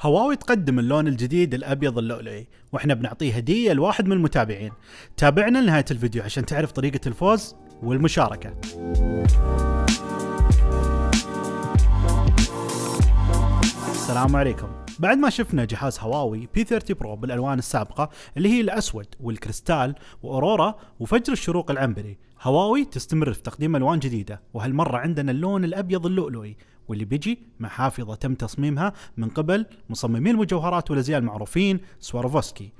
هواوي تقدم اللون الجديد الابيض اللؤلؤي واحنا بنعطيه هديه لواحد من المتابعين تابعنا لنهايه الفيديو عشان تعرف طريقه الفوز والمشاركه السلام عليكم بعد ما شفنا جهاز هواوي بي 30 برو بالالوان السابقه اللي هي الاسود والكريستال واورورا وفجر الشروق العنبري هواوي تستمر في تقديم الوان جديده وهالمره عندنا اللون الابيض اللؤلؤي واللي بيجي مع حافظة تم تصميمها من قبل مصممين المجوهرات والازياء المعروفين سواروفسكي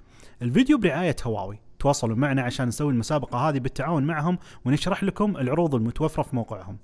الفيديو برعاية هواوي تواصلوا معنا عشان نسوي المسابقة هذه بالتعاون معهم ونشرح لكم العروض المتوفرة في موقعهم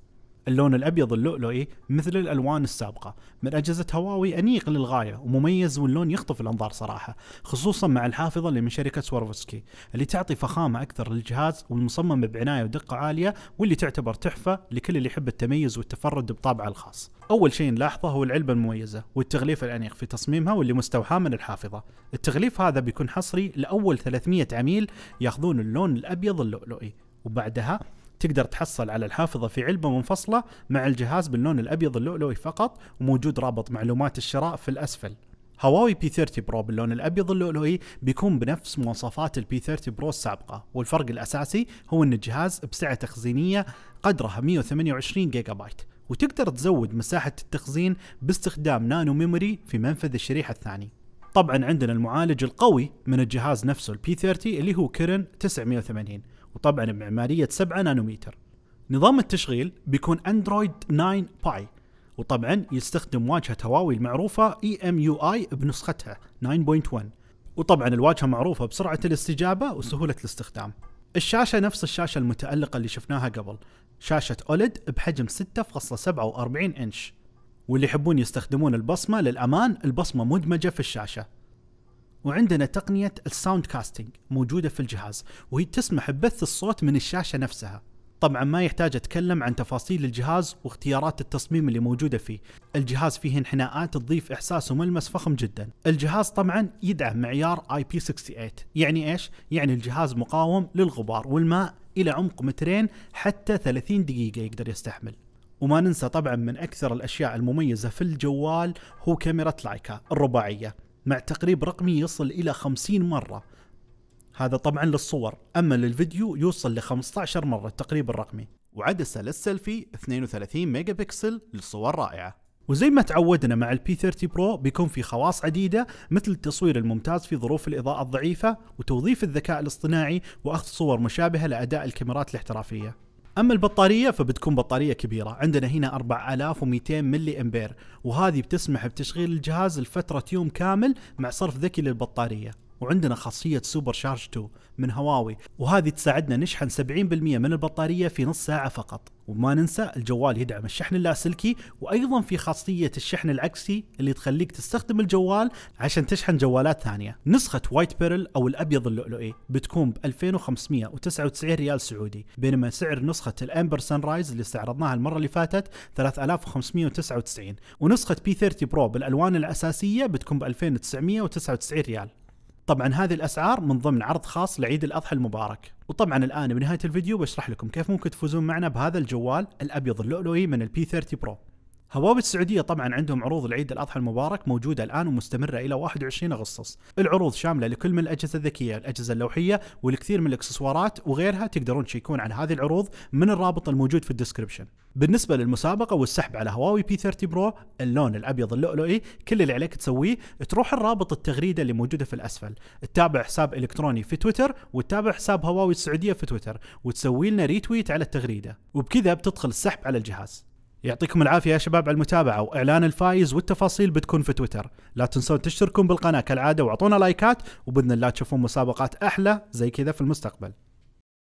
اللون الابيض اللؤلؤي مثل الالوان السابقه من اجهزه هواوي انيق للغايه ومميز واللون يخطف الانظار صراحه خصوصا مع الحافظه اللي من شركه سواروفسكي اللي تعطي فخامه اكثر للجهاز والمصمم بعنايه ودقه عاليه واللي تعتبر تحفه لكل اللي يحب التميز والتفرد بطابعه الخاص اول شيء نلاحظه هو العلبه المميزه والتغليف الانيق في تصميمها واللي مستوحاه من الحافظه التغليف هذا بيكون حصري لاول 300 عميل ياخذون اللون الابيض اللؤلؤي وبعدها تقدر تحصل على الحافظه في علبه منفصله مع الجهاز باللون الابيض اللؤلؤي فقط وموجود رابط معلومات الشراء في الاسفل هواوي بي 30 برو باللون الابيض اللؤلؤي بيكون بنفس مواصفات البي 30 برو السابقه والفرق الاساسي هو ان الجهاز بسعه تخزينيه قدرها 128 جيجا بايت وتقدر تزود مساحه التخزين باستخدام نانو ميموري في منفذ الشريحه الثاني طبعا عندنا المعالج القوي من الجهاز نفسه البي 30 اللي هو كيرن 980 وطبعا بمعمارية 7 نانومتر نظام التشغيل بيكون اندرويد 9 باي وطبعا يستخدم واجهة هواوي المعروفة EMUI بنسختها 9.1 وطبعا الواجهة معروفة بسرعة الاستجابة وسهولة الاستخدام الشاشة نفس الشاشة المتألقة اللي شفناها قبل شاشة أولد بحجم 6.47 إنش واللي يحبون يستخدمون البصمة للأمان البصمة مدمجة في الشاشة وعندنا تقنية الساوند كاستنج موجودة في الجهاز وهي تسمح ببث الصوت من الشاشة نفسها طبعا ما يحتاج اتكلم عن تفاصيل الجهاز واختيارات التصميم اللي موجوده فيه الجهاز فيه انحناءات تضيف احساس وملمس فخم جدا الجهاز طبعا يدعم معيار IP68 يعني ايش يعني الجهاز مقاوم للغبار والماء الى عمق مترين حتى 30 دقيقه يقدر يستحمل وما ننسى طبعا من اكثر الاشياء المميزه في الجوال هو كاميرا لايكا الرباعيه مع تقريب رقمي يصل إلى 50 مرة هذا طبعا للصور أما للفيديو يوصل ل 15 مرة التقريب الرقمي وعدسة للسيلفي 32 ميجا بكسل للصور رائعة وزي ما تعودنا مع البي 30 برو بيكون في خواص عديدة مثل التصوير الممتاز في ظروف الإضاءة الضعيفة وتوظيف الذكاء الاصطناعي وأخذ صور مشابهة لأداء الكاميرات الاحترافية اما البطاريه فبتكون بطاريه كبيره عندنا هنا 4200 ملي امبير وهذه بتسمح بتشغيل الجهاز لفتره يوم كامل مع صرف ذكي للبطاريه وعندنا خاصيه سوبر شارج 2 من هواوي وهذه تساعدنا نشحن 70% من البطاريه في نص ساعه فقط وما ننسى الجوال يدعم الشحن اللاسلكي وايضا في خاصيه الشحن العكسي اللي تخليك تستخدم الجوال عشان تشحن جوالات ثانيه نسخه وايت بيرل او الابيض اللؤلؤي بتكون ب 2599 ريال سعودي بينما سعر نسخه الامبر سان رايز اللي استعرضناها المره اللي فاتت 3599 ونسخه بي 30 برو بالالوان الاساسيه بتكون ب 2999 ريال طبعا هذه الاسعار من ضمن عرض خاص لعيد الاضحى المبارك وطبعا الان بنهايه الفيديو بشرح لكم كيف ممكن تفوزون معنا بهذا الجوال الابيض اللؤلؤي من البي 30 برو هواوي السعودية طبعا عندهم عروض العيد الأضحى المبارك موجودة الآن ومستمرة إلى 21 أغسطس العروض شاملة لكل من الأجهزة الذكية الأجهزة اللوحية والكثير من الإكسسوارات وغيرها تقدرون تشيكون عن هذه العروض من الرابط الموجود في الديسكريبشن بالنسبة للمسابقة والسحب على هواوي بي 30 برو اللون الأبيض اللؤلؤي كل اللي عليك تسويه تروح الرابط التغريدة اللي موجودة في الأسفل تتابع حساب إلكتروني في تويتر وتتابع حساب هواوي السعودية في تويتر وتسوي لنا ريتويت على التغريدة وبكذا بتدخل السحب على الجهاز يعطيكم العافية يا شباب على المتابعة وإعلان الفائز والتفاصيل بتكون في تويتر لا تنسون تشتركون بالقناة كالعادة وأعطونا لايكات وبإذن الله تشوفون مسابقات أحلى زي كذا في المستقبل